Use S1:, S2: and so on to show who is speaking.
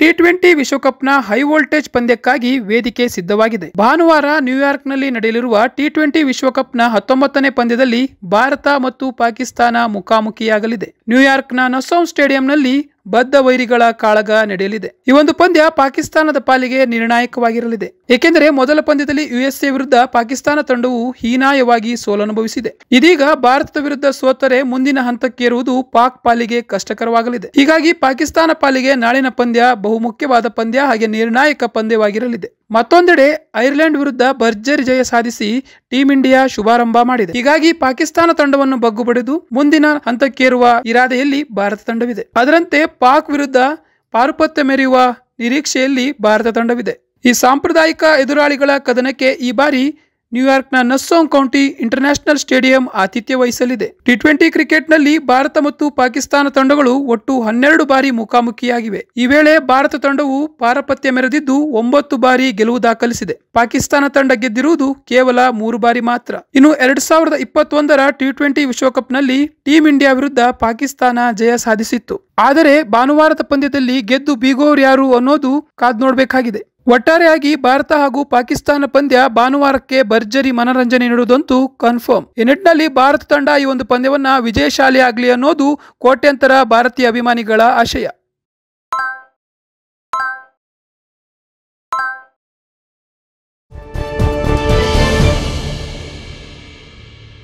S1: T twenty ವಿಶ್ವಕಪ್ನ high voltage ಪಂದ್ಯಕ್ಕಾಗಿ ವೇದಿಕೆ ಸಿದ್ಧವಾಗಿದೆ ಭಾನುವಾರ ನ್ಯೂಯಾರ್ಕ್ನಲ್ಲಿ ನಡೆಯಲಿರುವ ಟಿ ಟ್ವೆಂಟಿ ವಿಶ್ವಕಪ್ನ ಹತ್ತೊಂಬತ್ತನೇ ಪಂದ್ಯದಲ್ಲಿ ಭಾರತ ಮತ್ತು ಪಾಕಿಸ್ತಾನ ಮುಖಾಮುಖಿಯಾಗಲಿದೆ ನ್ಯೂಯಾರ್ಕ್ನ ನಸೋಮ್ ಸ್ಟೇಡಿಯಂನಲ್ಲಿ ಬದ್ಧ ವೈರಿಗಳ ಕಾಳಗ ನಡೆಯಲಿದೆ ಈ ಒಂದು ಪಂದ್ಯ ಪಾಕಿಸ್ತಾನದ ಪಾಲಿಗೆ ನಿರ್ಣಾಯಕವಾಗಿರಲಿದೆ ಏಕೆಂದರೆ ಮೊದಲ ಪಂದ್ಯದಲ್ಲಿ ಯುಎಸ್ಎ ವಿರುದ್ಧ ಪಾಕಿಸ್ತಾನ ತಂಡವು ಹೀನಾಯವಾಗಿ ಸೋಲನುಭವಿಸಿದೆ ಇದೀಗ ಭಾರತದ ವಿರುದ್ಧ ಸೋತರೆ ಮುಂದಿನ ಹಂತಕ್ಕೇರುವುದು ಪಾಕ್ ಪಾಲಿಗೆ ಕಷ್ಟಕರವಾಗಲಿದೆ ಹೀಗಾಗಿ ಪಾಕಿಸ್ತಾನ ಪಾಲಿಗೆ ನಾಳಿನ ಪಂದ್ಯ ಬಹುಮುಖ್ಯವಾದ ಪಂದ್ಯ ಹಾಗೆ ನಿರ್ಣಾಯಕ ಪಂದ್ಯವಾಗಿರಲಿದೆ ಮತ್ತೊಂದೆಡೆ ಐರ್ಲೆಂಡ್ ವಿರುದ್ಧ ಭರ್ಜರಿ ಜಯ ಸಾಧಿಸಿ ಟೀಂ ಇಂಡಿಯಾ ಶುಭಾರಂಭ ಮಾಡಿದೆ ಹೀಗಾಗಿ ಪಾಕಿಸ್ತಾನ ತಂಡವನ್ನು ಬಗ್ಗು ಪಡೆದು ಮುಂದಿನ ಹಂತಕ್ಕೇರುವ ಇರಾದೆಯಲ್ಲಿ ಭಾರತ ತಂಡವಿದೆ ಅದರಂತೆ ಪಾಕ್ ವಿರುದ್ಧ ಪಾರುಪತ್ಯ ಮೆರೆಯುವ ನಿರೀಕ್ಷೆಯಲ್ಲಿ ಭಾರತ ತಂಡವಿದೆ ಈ ಸಾಂಪ್ರದಾಯಿಕ ಎದುರಾಳಿಗಳ ಕದನಕ್ಕೆ ಈ ಬಾರಿ ನ್ಯೂಯಾರ್ಕ್ನ ನಸ್ಸೋಂಗ್ ಕೌಂಟಿ ಇಂಟರ್ನ್ಯಾಷನಲ್ ಸ್ಟೇಡಿಯಂ ಆತಿಥ್ಯ ವಹಿಸಲಿದೆ ಟಿ ಟ್ವೆಂಟಿ ಕ್ರಿಕೆಟ್ನಲ್ಲಿ ಭಾರತ ಮತ್ತು ಪಾಕಿಸ್ತಾನ ತಂಡಗಳು ಒಟ್ಟು ಹನ್ನೆರಡು ಬಾರಿ ಮುಖಾಮುಖಿಯಾಗಿವೆ ಈ ವೇಳೆ ಭಾರತ ತಂಡವು ಪಾರಪತ್ಯ ಮೆರೆದಿದ್ದು ಒಂಬತ್ತು ಬಾರಿ ಗೆಲುವು ದಾಖಲಿಸಿದೆ ಪಾಕಿಸ್ತಾನ ತಂಡ ಗೆದ್ದಿರುವುದು ಕೇವಲ ಮೂರು ಬಾರಿ ಮಾತ್ರ ಇನ್ನು ಎರಡ್ ಸಾವಿರದ ಇಪ್ಪತ್ತೊಂದರ ಟಿ ಟ್ವೆಂಟಿ ವಿಶ್ವಕಪ್ನಲ್ಲಿ ಟೀಂ ಇಂಡಿಯಾ ವಿರುದ್ಧ ಪಾಕಿಸ್ತಾನ ಜಯ ಸಾಧಿಸಿತ್ತು ಆದರೆ ಭಾನುವಾರದ ಪಂದ್ಯದಲ್ಲಿ ಗೆದ್ದು ಬೀಗೋರ್ ಯಾರು ಅನ್ನೋದು ಕಾದ್ ನೋಡಬೇಕಾಗಿದೆ ಒಟ್ಟಾರೆಯಾಗಿ ಭಾರತ ಹಾಗೂ ಪಾಕಿಸ್ತಾನ ಪಂದ್ಯ ಭಾನುವಾರಕ್ಕೆ ಭರ್ಜರಿ ಮನರಂಜನೆ ನೀಡುವುದಂತೂ ಕನ್ಫರ್ಮ್ ಈ ನಿಟ್ಟಿನಲ್ಲಿ ಭಾರತ ತಂಡ ಈ ಒಂದು ಪಂದ್ಯವನ್ನು ವಿಜಯಶಾಲಿ ಆಗಲಿ ಅನ್ನೋದು ಕೋಟ್ಯಂತರ ಭಾರತೀಯ ಅಭಿಮಾನಿಗಳ ಆಶಯ